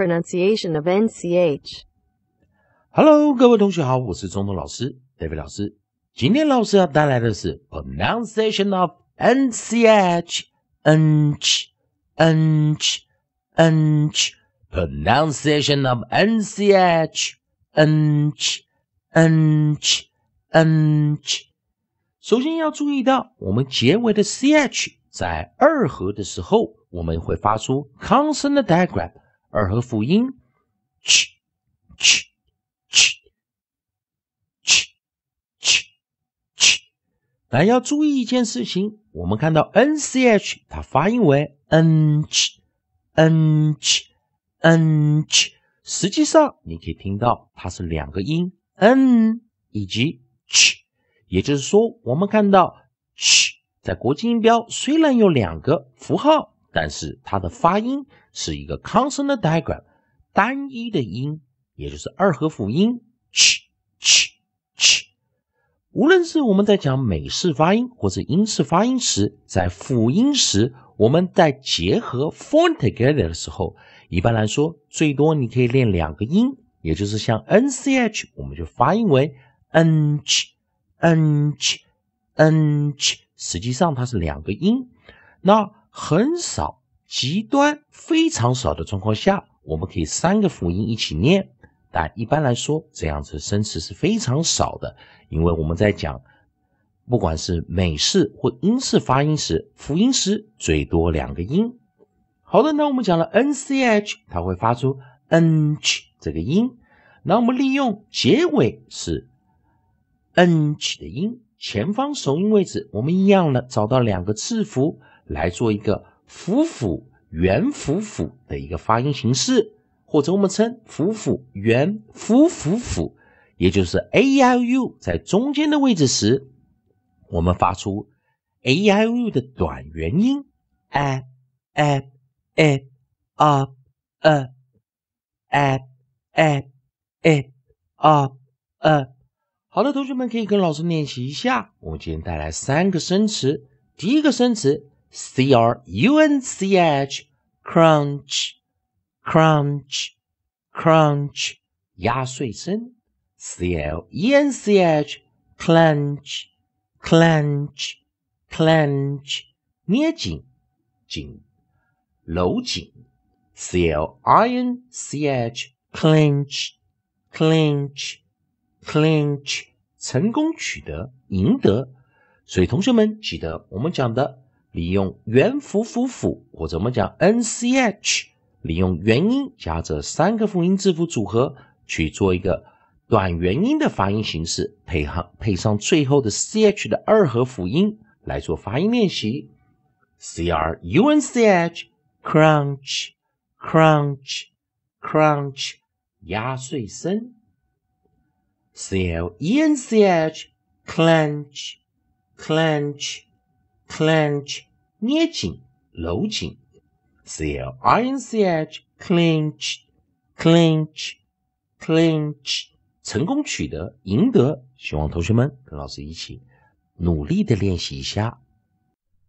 pronunciation of NCH. Hello，各位同学好，我是中东老师 David 老师。今天老师要带来的是 pronunciation of NCH NCH NCH NCH pronunciation of NCH NCH NCH NCH。首先要注意到，我们结尾的 ch 在二合的时候，我们会发出 consonant digraph。二和辅音，ch ch ch ch ch ch，但要注意一件事情，我们看到 nch 它发音为 nch nch nch，实际上你可以听到它是两个音 n 以及 ch，也就是说，我们看到 ch 在国际音标虽然有两个符号。但是它的发音是一个 consonant digram，单一的音，也就是二合辅音。ch ch ch，无论是我们在讲美式发音或者英式发音时，在辅音时，我们在结合 f o r m together 的时候，一般来说最多你可以练两个音，也就是像 n c h，我们就发音为 n ch n ch n ch，实际上它是两个音。那很少，极端非常少的状况下，我们可以三个辅音一起念。但一般来说，这样子生词是非常少的，因为我们在讲，不管是美式或英式发音时，辅音时最多两个音。好的，那我们讲了 nch，它会发出 nch 这个音。那我们利用结尾是 nch 的音，前方首音位置，我们一样的找到两个字符。来做一个辅辅元辅辅的一个发音形式，或者我们称辅辅元辅辅辅，也就是 a i u 在中间的位置时，我们发出 a i u 的短元音。up u 啊，up u 啊，up 好的，同学们可以跟老师练习一下。我们今天带来三个生词，第一个生词。C R U N C H，crunch，crunch，crunch，压碎声。C L E N C H，clench，clench，clench，捏紧，紧，搂紧。C L I N C H，clinch，clinch，clinch，成功取得，赢得。所以同学们记得我们讲的。利用元辅辅辅，或者我们讲 n c h，利用元音加这三个辅音字符组合去做一个短元音的发音形式，配上配上最后的 c h 的二合辅音来做发音练习。c r u n c h，crunch，crunch，crunch，压碎声。c l e n c h，clench，clench。Clench，捏紧、搂紧，C L I N C H，clinch，clinch，clinch，成功取得、赢得，希望同学们跟老师一起努力的练习一下。